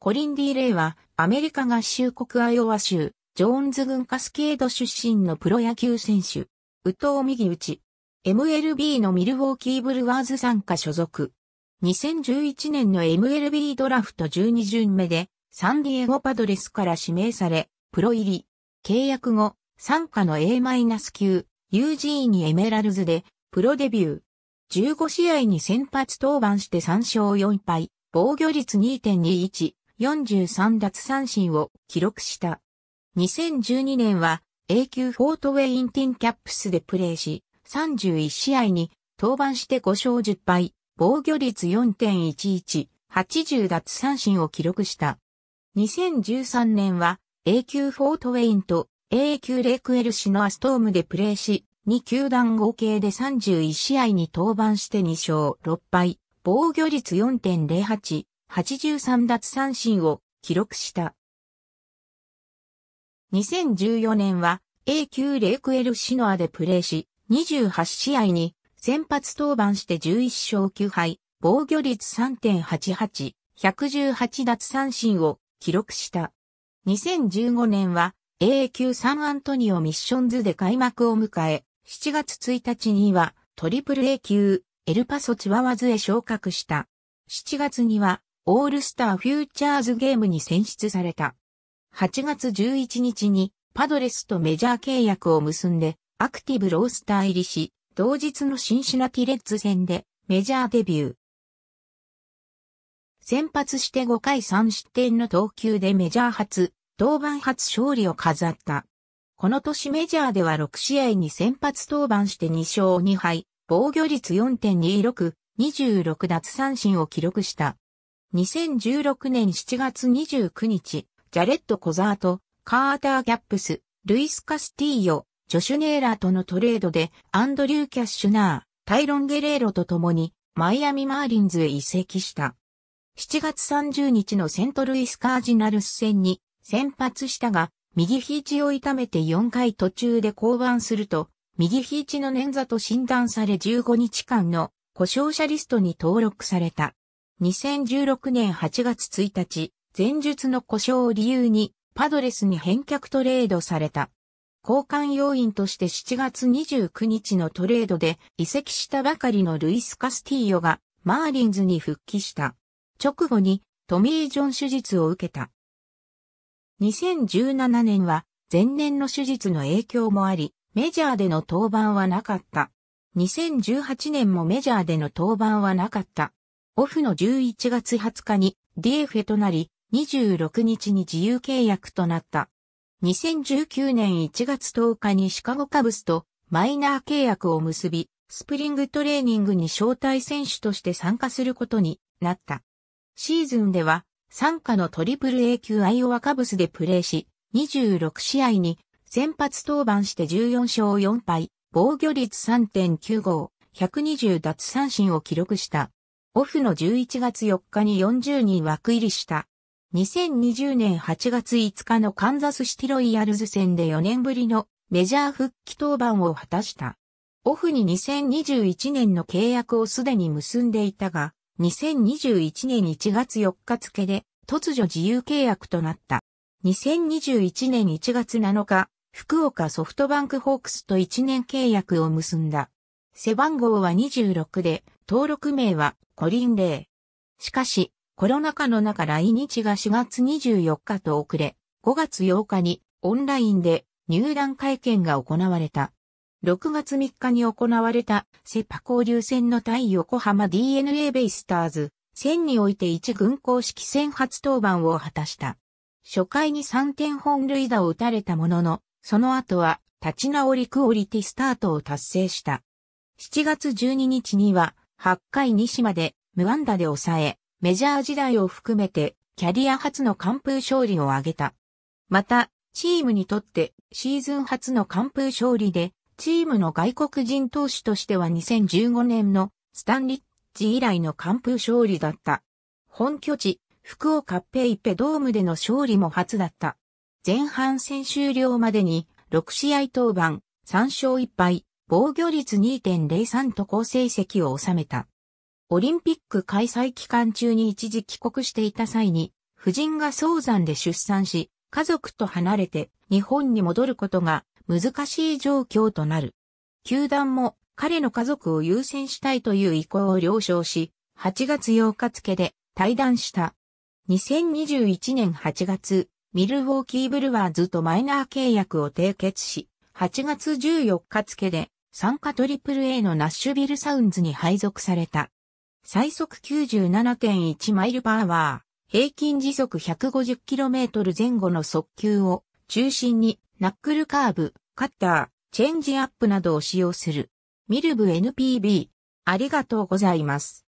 コリン・ディ・レイは、アメリカ合衆国アイオワ州、ジョーンズ軍カスケード出身のプロ野球選手。宇藤右打ち。MLB のミルウォーキーブルワーズ参加所属。2011年の MLB ドラフト12巡目で、サンディエゴパドレスから指名され、プロ入り。契約後、参加の A- 級、UG にエメラルズで、プロデビュー。15試合に先発登板して3勝4敗、防御率2.21、43奪三振を記録した。2012年は A 級フォートウェインティンキャップスでプレーし、31試合に登板して5勝10敗、防御率4.11、80奪三振を記録した。2013年は A 級フォートウェインと A 級レクエルシのアストームでプレーし、2球団合計で31試合に登板して2勝6敗、防御率4.08、83奪三振を記録した。2014年は A 級レイクエルシノアでプレーし、28試合に先発登板して11勝9敗、防御率3.88、118奪三振を記録した。2015年は A 級サンアントニオミッションズで開幕を迎え、7月1日にはトリプル A 級エルパソチワワズへ昇格した。7月にはオールスターフューチャーズゲームに選出された。8月11日にパドレスとメジャー契約を結んでアクティブロースター入りし、同日のシンシナティレッズ戦でメジャーデビュー。先発して5回3失点の投球でメジャー初、登板初勝利を飾った。この年メジャーでは6試合に先発登板して2勝2敗、防御率4.26、26奪三振を記録した。2016年7月29日、ジャレット・コザーと、カーター・キャップス、ルイス・カスティーヨ、ジョシュ・ネーラーとのトレードで、アンドリュー・キャッシュナー、タイロン・ゲレーロと共に、マイアミ・マーリンズへ移籍した。7月30日のセントルイス・カージナルス戦に、先発したが、右肘を痛めて4回途中で降板すると、右肘の捻挫と診断され15日間の故障者リストに登録された。2016年8月1日、前述の故障を理由にパドレスに返却トレードされた。交換要員として7月29日のトレードで移籍したばかりのルイス・カスティーヨがマーリンズに復帰した。直後にトミー・ジョン手術を受けた。2017年は前年の手術の影響もあり、メジャーでの登板はなかった。2018年もメジャーでの登板はなかった。オフの11月20日に DFA となり、26日に自由契約となった。2019年1月10日にシカゴカブスとマイナー契約を結び、スプリングトレーニングに招待選手として参加することになった。シーズンでは、参加のトリプル A 級アイオワカブスでプレーし、26試合に先発登板して14勝4敗、防御率3.95、120奪三振を記録した。オフの11月4日に40人枠入りした。2020年8月5日のカンザスシティロイヤルズ戦で4年ぶりのメジャー復帰登板を果たした。オフに2021年の契約をすでに結んでいたが、2021年1月4日付で突如自由契約となった。2021年1月7日、福岡ソフトバンクホークスと1年契約を結んだ。背番号は26で、登録名はコリン・レイ。しかし、コロナ禍の中来日が4月24日と遅れ、5月8日にオンラインで入団会見が行われた。6月3日に行われたセパ交流戦の対横浜 DNA ベイスターズ戦において1軍公式戦初登板を果たした。初回に3点本塁打を打たれたものの、その後は立ち直りクオリティスタートを達成した。7月12日には8回西まで無安打で抑え、メジャー時代を含めてキャリア初の完封勝利を挙げた。また、チームにとってシーズン初の完封勝利で、チームの外国人投手としては2015年のスタンリッチ以来の完封勝利だった。本拠地、福岡ペイペドームでの勝利も初だった。前半戦終了までに6試合登板、3勝1敗、防御率2.03と好成績を収めた。オリンピック開催期間中に一時帰国していた際に、夫人が早産で出産し、家族と離れて日本に戻ることが難しい状況となる。球団も彼の家族を優先したいという意向を了承し、8月8日付で退団した。2021年8月、ミルウォーキーブルワーズとマイナー契約を締結し、8月14日付で参加 AAA のナッシュビルサウンズに配属された。最速97.1マイルパーワー、平均時速 150km 前後の速球を中心にナックルカーブ、カッター、チェンジアップなどを使用する。ミルブ NPB。ありがとうございます。